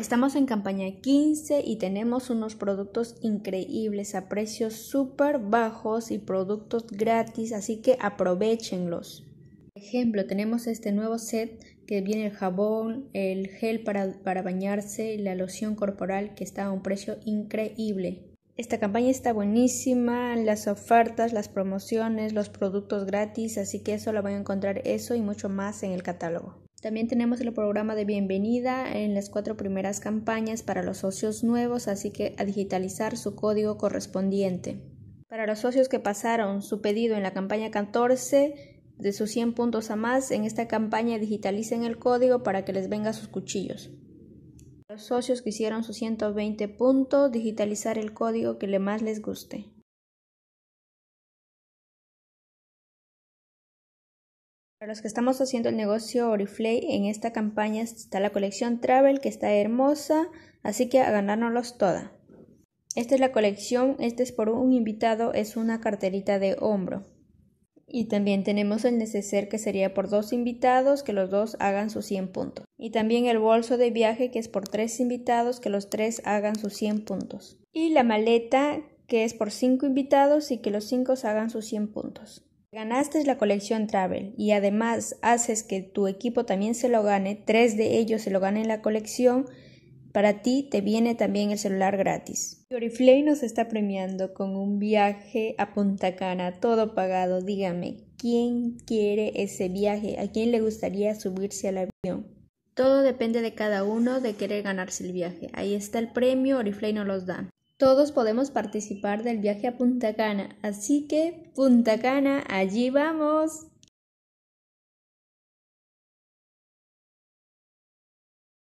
Estamos en campaña 15 y tenemos unos productos increíbles a precios súper bajos y productos gratis, así que aprovechenlos. Por ejemplo, tenemos este nuevo set que viene el jabón, el gel para, bañarse, la loción corporal que está a un precio increíble. Esta campaña está buenísima, las ofertas, las promociones, los productos gratis, así que solo van a encontrar eso y mucho más en el catálogo. También tenemos el programa de bienvenida en las cuatro primeras campañas para los socios nuevos, así que a digitalizar su código correspondiente. Para los socios que pasaron su pedido en la campaña 14 de sus 100 puntos a más, en esta campaña digitalicen el código para que les venga sus cuchillos. Los socios que hicieron sus 120 puntos, digitalizar el código que le más les guste. Para los que estamos haciendo el negocio Oriflay, en esta campaña está la colección Travel que está hermosa, así que a ganárnoslos toda. Esta es la colección, este es por un invitado, es una carterita de hombro. Y también tenemos el neceser que sería por dos invitados, que los dos hagan sus 100 puntos. Y también el bolso de viaje que es por tres invitados, que los tres hagan sus 100 puntos. Y la maleta que es por cinco invitados y que los cinco hagan sus 100 puntos. Ganaste la colección Travel y además haces que tu equipo también se lo gane, tres de ellos se lo ganen la colección, para ti te viene también el celular gratis. Oriflame nos está premiando con un viaje a Punta Cana, todo pagado. Dígame, ¿quién quiere ese viaje? ¿A quién le gustaría subirse al avión? Todo depende de cada uno de querer ganarse el viaje. Ahí está el premio, Oriflame nos los da. Todos podemos participar del viaje a Punta Cana, así que Punta Cana, allí vamos.